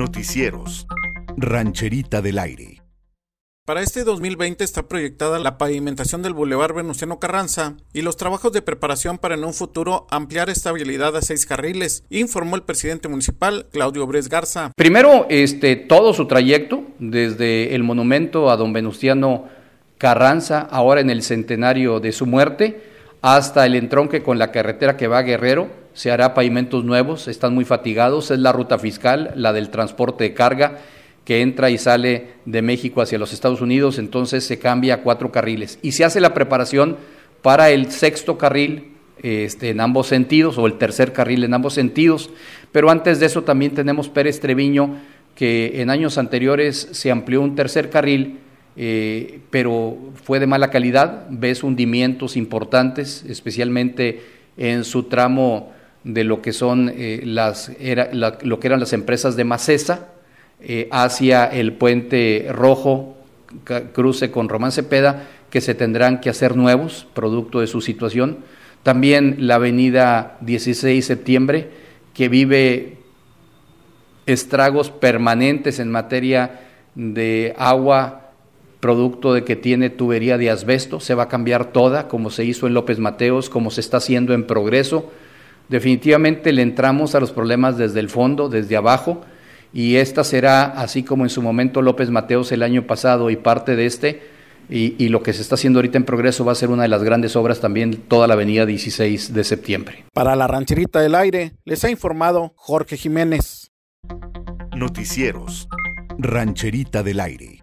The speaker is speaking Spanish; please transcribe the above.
Noticieros. Rancherita del Aire. Para este 2020 está proyectada la pavimentación del Boulevard Venustiano Carranza y los trabajos de preparación para en un futuro ampliar estabilidad a seis carriles, informó el presidente municipal Claudio Bres Garza. Primero, este, todo su trayecto, desde el monumento a don Venustiano Carranza, ahora en el centenario de su muerte, hasta el entronque con la carretera que va a Guerrero, se hará pavimentos nuevos, están muy fatigados, es la ruta fiscal, la del transporte de carga que entra y sale de México hacia los Estados Unidos, entonces se cambia a cuatro carriles. Y se hace la preparación para el sexto carril este, en ambos sentidos, o el tercer carril en ambos sentidos, pero antes de eso también tenemos Pérez Treviño, que en años anteriores se amplió un tercer carril, eh, pero fue de mala calidad, ves hundimientos importantes, especialmente en su tramo de lo que son eh, las lo que eran las empresas de Macesa eh, hacia el puente rojo cruce con Román Cepeda que se tendrán que hacer nuevos producto de su situación también la avenida 16 de septiembre que vive estragos permanentes en materia de agua producto de que tiene tubería de asbesto se va a cambiar toda como se hizo en López Mateos como se está haciendo en Progreso Definitivamente le entramos a los problemas desde el fondo, desde abajo, y esta será, así como en su momento López Mateos el año pasado y parte de este, y, lo que se está haciendo ahorita en progreso va a ser una de las grandes obras también toda la avenida 16 de septiembre. Para la rancherita del aire, les ha informado Jorge Jiménez. Noticieros, rancherita del aire.